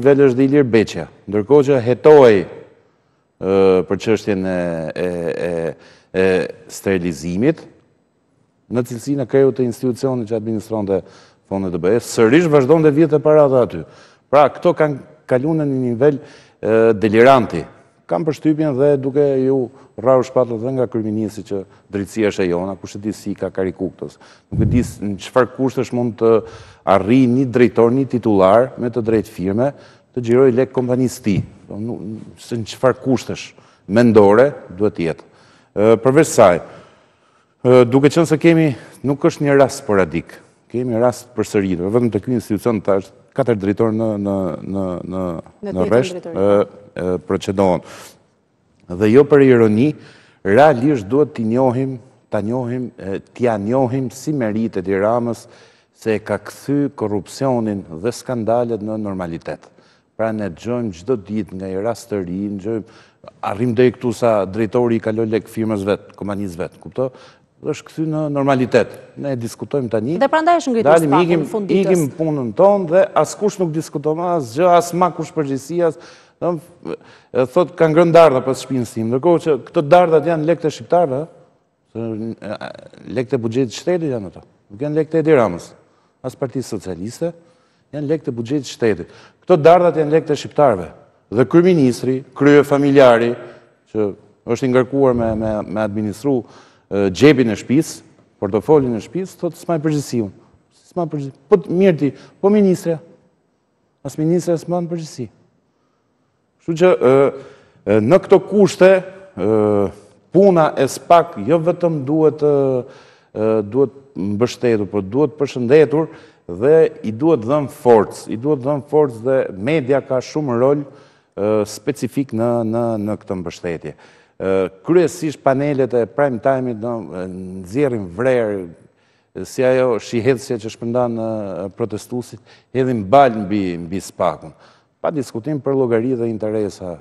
nivel është dhe lirë Beqja, ndërko që hetoj për qështjen e sterilizimit, në e kreju të institucionit që administron të fondet të bëhet, sërish vazhdojnë dhe vjetë e para dhe aty. Pra, këto kanë kalunë në nivel deliranti, kam përshtypjen dhe duke ju rarë shpatët dhe nga kryeminisi që drejtësia është e jona, kushtë di si ka Karikuktos. Nuk e di në çfarë kushtesh mund të arrijë një drejtor, një titullar me të drejtë firme të xhirojë lek kompanisë së tij. Do po se në çfarë kushtesh mendore duhet të jetë. Ë përveç saj, duke qenë se kemi nuk është një rast sporadik, kemi rast përsëritur, vetëm te kryeministri institucion thon tash katër drejtor në në në në në procedohen. Dhe jo për ironi, realisht duhet t'i njohim, t'a njohim, t'ja njohim si meritet i ramës se ka këthy korupcionin dhe skandalet në normalitet. Pra ne gjojmë gjdo dit nga i rast të rinë, gjojmë, arrim dhe i këtu sa drejtori i kalolek firmës vetë, komaniz vetë, kupto? dhe është këthy në normalitet. Ne diskutojmë të një. Dhe prandaj është ngritë spakën funditës. Dalim, ikim punën tonë dhe askush nuk diskutojmë asë gjë, asë ma kush përgjësias. Dhe thot, kanë grënë darda për shpinë sim. Ndërkohë që këtë dardhat janë lekte shqiptarë, lekte budgjetë shtetit janë ato. Nuk janë lekte edhiramës. Asë partijës socialiste, janë lekte budgjetë shtetit. Këtë dardhat janë lekte shqiptarëve. Dhe kërë ministri, kërë familjari, që është me administru, gjepin e shpis, portofolin e shpis, thotë s'ma e përgjësiu. S'ma e përgjësiu. Po mirë ti, po ministre, asë ministre s'ma e përgjësi. Shqo që në këto kushte, puna e spak, jo vetëm duhet duhet mbështetur, por duhet përshëndetur dhe i duhet dhënë forcë, i duhet dhënë forcë dhe media ka shumë rol specifik në këtë mbështetje kryesisht panelet e prime time-it në nëzirin vrerë, si ajo shihetësja që shpënda protestusit, edhe në balë në spakun. Pa diskutim për logaritë dhe interesa.